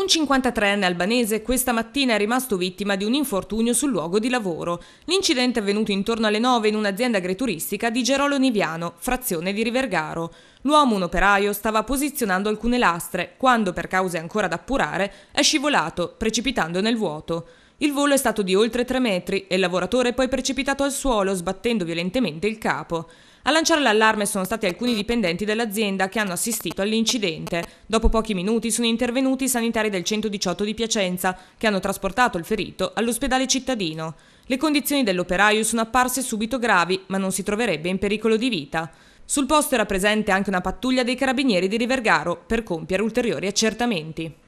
Un 53enne albanese questa mattina è rimasto vittima di un infortunio sul luogo di lavoro. L'incidente è avvenuto intorno alle 9 in un'azienda agrituristica di Gerolo Niviano, frazione di Rivergaro. L'uomo, un operaio, stava posizionando alcune lastre quando, per cause ancora da appurare, è scivolato, precipitando nel vuoto. Il volo è stato di oltre 3 metri e il lavoratore è poi precipitato al suolo sbattendo violentemente il capo. A lanciare l'allarme sono stati alcuni dipendenti dell'azienda che hanno assistito all'incidente. Dopo pochi minuti sono intervenuti i sanitari del 118 di Piacenza che hanno trasportato il ferito all'ospedale cittadino. Le condizioni dell'operaio sono apparse subito gravi ma non si troverebbe in pericolo di vita. Sul posto era presente anche una pattuglia dei carabinieri di Rivergaro per compiere ulteriori accertamenti.